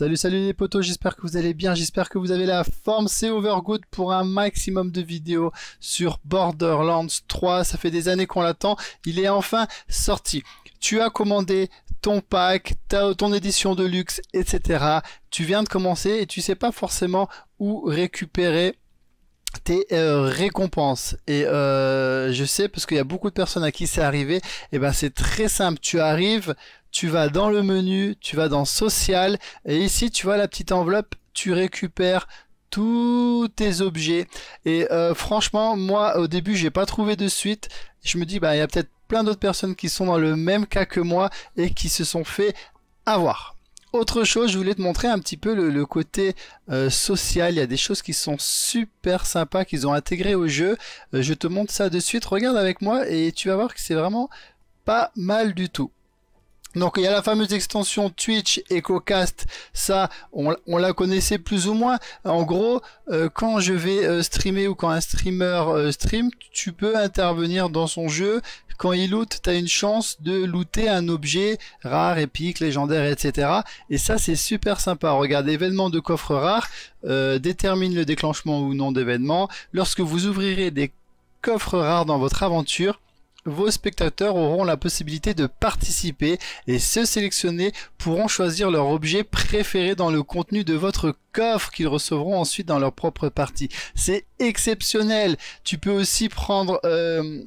Salut, salut les potos, j'espère que vous allez bien, j'espère que vous avez la forme, c'est Overgood pour un maximum de vidéos sur Borderlands 3, ça fait des années qu'on l'attend, il est enfin sorti. Tu as commandé ton pack, ta, ton édition de luxe, etc. Tu viens de commencer et tu sais pas forcément où récupérer tes euh, récompenses et euh, je sais parce qu'il y a beaucoup de personnes à qui c'est arrivé et eh ben c'est très simple tu arrives tu vas dans le menu tu vas dans social et ici tu vois la petite enveloppe tu récupères tous tes objets et euh, franchement moi au début j'ai pas trouvé de suite je me dis bah ben, il y a peut-être plein d'autres personnes qui sont dans le même cas que moi et qui se sont fait avoir autre chose, je voulais te montrer un petit peu le, côté euh, social. Il y a des choses qui sont super sympas, qu'ils ont intégrées au jeu. Euh, je te montre ça de suite. Regarde avec moi et tu vas voir que c'est vraiment pas mal du tout. Donc il y a la fameuse extension Twitch EchoCast, ça on, la connaissait plus ou moins. En gros, euh, quand je vais euh, streamer ou quand un streamer euh, stream, tu peux intervenir dans son jeu. Quand il loot, tu as une chance de looter un objet rare, épique, légendaire, etc. Et ça c'est super sympa. Regarde, événement de coffre rare détermine le déclenchement ou non d'événements. Lorsque vous ouvrirez des coffres rares dans votre aventure, vos spectateurs auront la possibilité de participer et ceux sélectionnés pourront choisir leur objet préféré dans le contenu de votre coffre qu'ils recevront ensuite dans leur propre partie. C'est exceptionnel Tu peux aussi prendre... Euh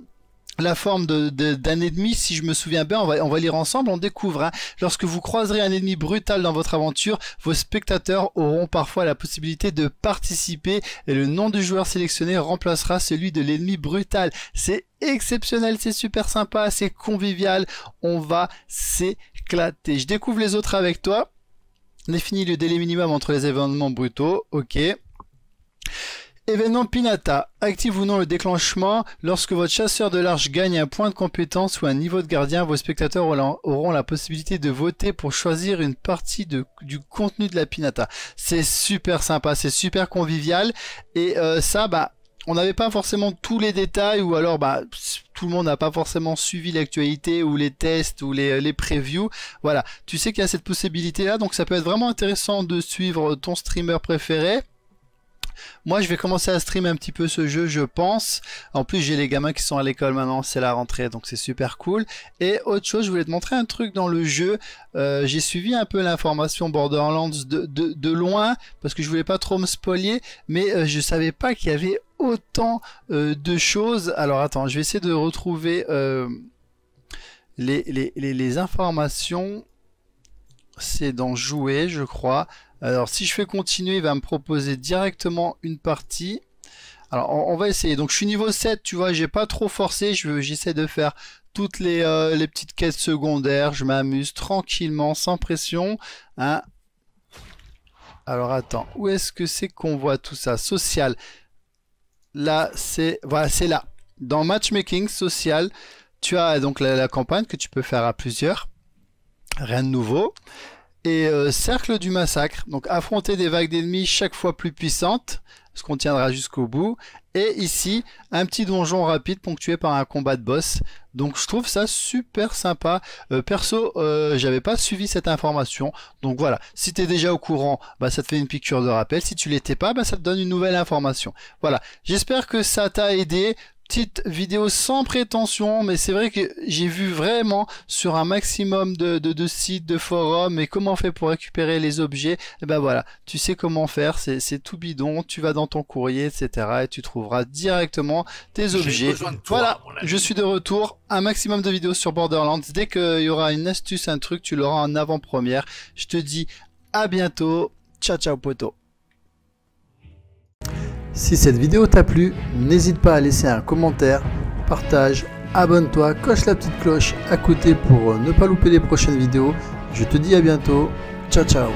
la forme d'un ennemi, si je me souviens bien, on va, on va lire ensemble, on découvre. Hein. Lorsque vous croiserez un ennemi brutal dans votre aventure, vos spectateurs auront parfois la possibilité de participer et le nom du joueur sélectionné remplacera celui de l'ennemi brutal. C'est exceptionnel, c'est super sympa, c'est convivial, on va s'éclater. Je découvre les autres avec toi. définit le délai minimum entre les événements brutaux, ok. Événement Pinata. Active ou non le déclenchement, lorsque votre chasseur de large gagne un point de compétence ou un niveau de gardien, vos spectateurs auront la possibilité de voter pour choisir une partie du contenu de la Pinata. C'est super sympa, c'est super convivial et euh, ça, bah, on n'avait pas forcément tous les détails ou alors bah tout le monde n'a pas forcément suivi l'actualité ou les tests ou les, les previews. Voilà, tu sais qu'il y a cette possibilité là, donc ça peut être vraiment intéressant de suivre ton streamer préféré moi, je vais commencer à streamer un petit peu ce jeu, je pense. En plus, j'ai les gamins qui sont à l'école maintenant, c'est la rentrée, donc c'est super cool. Et autre chose, je voulais te montrer un truc dans le jeu. Euh, j'ai suivi un peu l'information Borderlands de, loin, parce que je voulais pas trop me spolier, mais euh, je savais pas qu'il y avait autant euh, de choses. Alors attends, je vais essayer de retrouver les informations. C'est dans jouer, je crois. Alors si je fais continuer, il va me proposer directement une partie. Alors on, va essayer. Donc je suis niveau 7, tu vois, j'ai pas trop forcé, j'essaie de faire toutes euh, les, petites quêtes secondaires, je m'amuse tranquillement, sans pression. Hein. Alors attends, où est-ce que c'est qu'on voit tout ça Social. Là, c'est... Voilà, c'est là. Dans Matchmaking, social, tu as donc la, campagne que tu peux faire à plusieurs. Rien de nouveau et euh, Cercle du Massacre. Donc affronter des vagues d'ennemis chaque fois plus puissantes, ce qu'on tiendra jusqu'au bout. Et ici, un petit donjon rapide ponctué par un combat de boss. Donc je trouve ça super sympa. Euh, perso, euh, j'avais pas suivi cette information. Donc voilà, si es déjà au courant, bah, ça te fait une piqûre de rappel. Si tu l'étais pas, bah, ça te donne une nouvelle information. Voilà, j'espère que ça t'a aidé petite vidéo sans prétention, mais c'est vrai que j'ai vu vraiment sur un maximum de, sites, de forums, et comment on fait pour récupérer les objets. Et eh ben voilà, tu sais comment faire, c'est tout bidon, tu vas dans ton courrier, etc. et tu trouveras directement tes objets. voilà, je suis de retour. Un maximum de vidéos sur Borderlands. Dès qu'il y aura une astuce, un truc, tu l'auras en avant-première. Je te dis à bientôt. Ciao, ciao, poto. Si cette vidéo t'a plu, n'hésite pas à laisser un commentaire, partage, abonne-toi, coche la petite cloche à côté pour euh, ne pas louper les prochaines vidéos. Je te dis à bientôt, ciao ciao